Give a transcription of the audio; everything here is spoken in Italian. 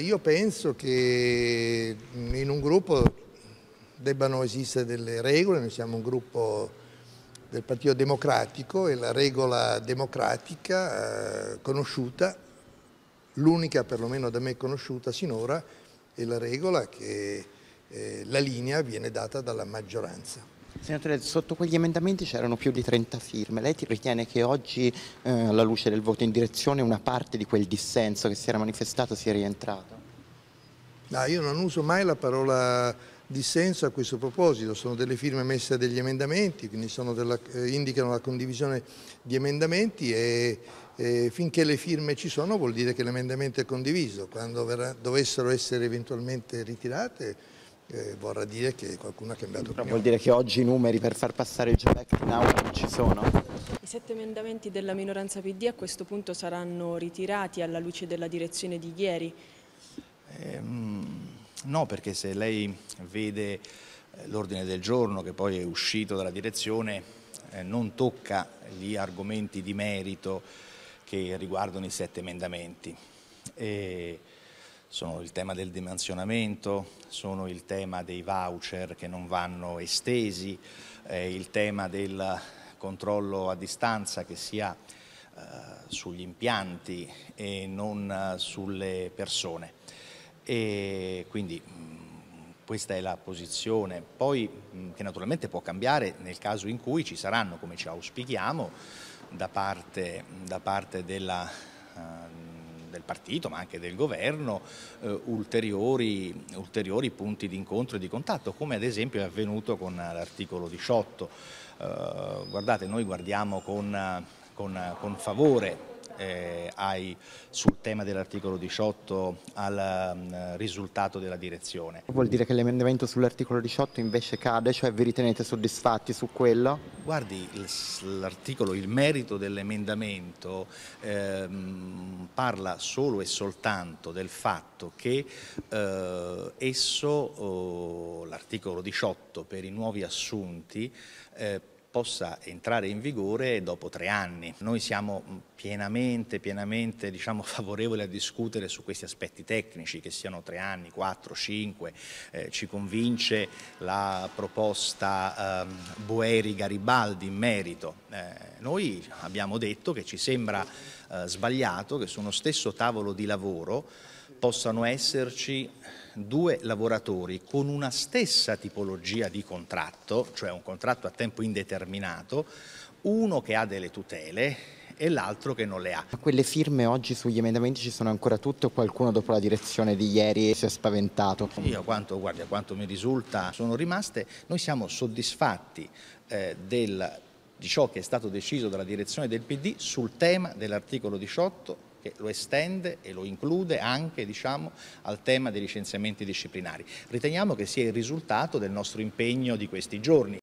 Io penso che in un gruppo debbano esistere delle regole, noi siamo un gruppo del Partito Democratico e la regola democratica eh, conosciuta, l'unica perlomeno da me conosciuta sinora, è la regola che eh, la linea viene data dalla maggioranza. Senatore, sotto quegli emendamenti c'erano più di 30 firme. Lei ritiene che oggi, eh, alla luce del voto in direzione, una parte di quel dissenso che si era manifestato sia rientrato? No, io non uso mai la parola dissenso a questo proposito. Sono delle firme messe a degli emendamenti, quindi della, eh, indicano la condivisione di emendamenti e, e, finché le firme ci sono vuol dire che l'emendamento è condiviso. Quando verrà, dovessero essere eventualmente ritirate eh, vorrà dire che qualcuno ha cambiato Però opinione. vuol dire che oggi i numeri per far passare il Gialec in aula non ci sono? I sette emendamenti della minoranza PD a questo punto saranno ritirati alla luce della direzione di ieri? Eh, no, perché se lei vede eh, l'ordine del giorno che poi è uscito dalla direzione eh, non tocca gli argomenti di merito che riguardano i sette emendamenti. E eh, sono il tema del dimensionamento, sono il tema dei voucher che non vanno estesi, eh, il tema del controllo a distanza che sia eh, sugli impianti e non eh, sulle persone. E quindi mm, questa è la posizione, poi mm, che naturalmente può cambiare nel caso in cui ci saranno, come ci auspichiamo, da parte, da parte della del partito ma anche del governo eh, ulteriori, ulteriori, punti di incontro e di contatto come ad esempio è avvenuto con l'articolo 18. Eh, guardate, noi guardiamo con, con, con favore eh, ai, sul tema dell'articolo 18 al um, risultato della direzione. Vuol dire che l'emendamento sull'articolo 18 invece cade, cioè vi ritenete soddisfatti su quello? Guardi, l'articolo, il merito dell'emendamento ehm, parla solo e soltanto del fatto che eh, esso, oh, l'articolo 18 per i nuovi assunti, eh, possa entrare in vigore dopo tre anni. Noi siamo pienamente, pienamente diciamo, favorevoli a discutere su questi aspetti tecnici, che siano tre anni, quattro, cinque. Eh, ci convince la proposta eh, Boeri-Garibaldi in merito. Eh, noi abbiamo detto che ci sembra eh, sbagliato che su uno stesso tavolo di lavoro possano esserci due lavoratori con una stessa tipologia di contratto, cioè un contratto a tempo indeterminato, uno che ha delle tutele e l'altro che non le ha. Quelle firme oggi sugli emendamenti ci sono ancora tutte o qualcuno dopo la direzione di ieri si è spaventato? Io quanto, guarda, quanto mi risulta sono rimaste, noi siamo soddisfatti eh, del, di ciò che è stato deciso dalla direzione del PD sul tema dell'articolo 18 che lo estende e lo include anche diciamo, al tema dei licenziamenti disciplinari. Riteniamo che sia il risultato del nostro impegno di questi giorni.